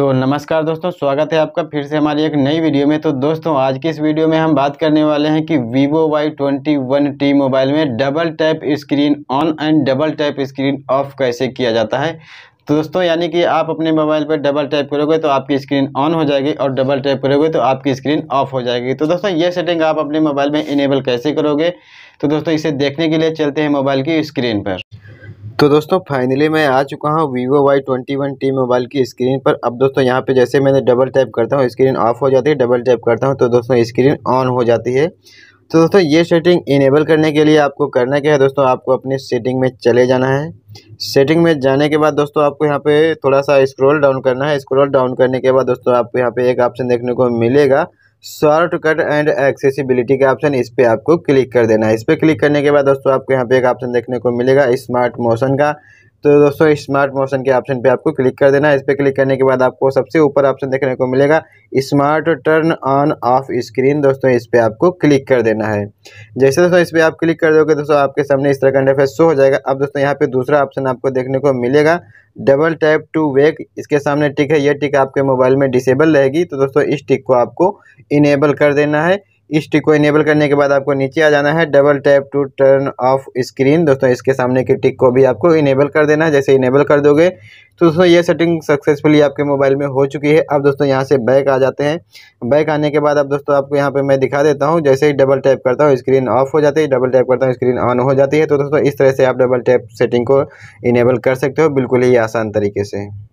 सो so, नमस्कार दोस्तों स्वागत है आपका फिर से हमारी एक नई वीडियो में तो दोस्तों आज की इस वीडियो में हम बात करने वाले हैं कि Vivo Y twenty one T mobile में double tap screen on and double tap screen off कैसे किया जाता है तो दोस्तों यानी कि आप अपने मोबाइल पर डबल टैप करोगे तो आपकी स्क्रीन ऑन हो जाएगी और डबल टैप करोगे तो आपकी स्क्रीन ऑफ हो जाएगी तो दोस्तों ये सेटिंग आप अपने मोबाइल में इनेबल कैसे करोगे तो दोस्तों इसे देखने के लिए चलते हैं मोबाइल की स्क्रीन पर तो दोस्तों फाइनली मैं आ चुका हूँ Vivo Y twenty one T mobile की स्क्रीन पर अब दोस्तों यहाँ पे जैसे मैंने डबल टैप करता हूँ स्क्रीन ऑफ हो जाती है डबल टैप करता हूँ तो दोस्तों स्क्रीन ऑन हो जाती है तो दोस्तों ये सेटिंग इनेबल करने के लिए आपको करना क्या है दोस्तों आपको अपने सेटिंग में चले जाना है सेटिंग में जाने के बाद दोस्तों आपको यहाँ पे थोड़ा सा स्क्रॉल डाउन करना है स्क्रॉल डाउन करने के बाद दोस्तों आपको यहाँ पे एक ऑप्शन देखने को मिलेगा शॉर्टकट एंड एक्सेसिबिलिटी का ऑप्शन इस पर आपको क्लिक कर देना है इस पर क्लिक करने के बाद दोस्तों आपको यहाँ पे एक ऑप्शन देखने को मिलेगा स्मार्ट मोशन का तो दोस्तों स्मार्ट मोशन के ऑप्शन पे आपको क्लिक कर देना है इस पर क्लिक करने के बाद आपको सबसे ऊपर ऑप्शन देखने को मिलेगा smart turn on off screen दोस्तों इस पर आपको क्लिक कर देना है जैसे दोस्तों इस पर आप क्लिक कर दोगे दोस्तों आपके सामने इस तरह का इंटरफेस शो हो जाएगा अब दोस्तों यहाँ पे दूसरा ऑप्शन आपको देखने को मिलेगा डबल टैप टू वेक इसके सामने टिक है यह टिक आपके मोबाइल में डिसेबल रहेगी तो दोस्तों इस टिक को आपको इनेबल कर देना है इस टिक को इनेबल करने के बाद आपको नीचे आ जाना है double tap to turn off screen दोस्तों इसके सामने के टिक को भी आपको इनेबल कर देना है जैसे इनेबल कर दोगे तो दोस्तों ये सेटिंग सक्सेसफुली आपके मोबाइल में हो चुकी है अब दोस्तों यहाँ से बैक आ जाते हैं बैक आने के बाद अब दोस्तों आपको यहाँ पे मैं दिखा देता हूँ जैसे ही डबल टैप करता हूँ स्क्रीन ऑफ हो जाती है डबल टैप करता हूँ स्क्रीन ऑन हो जाती है तो दोस्तों इस तरह से आप डबल टैप सेटिंग को इनेबल कर सकते हो बिल्कुल ही आसान तरीके से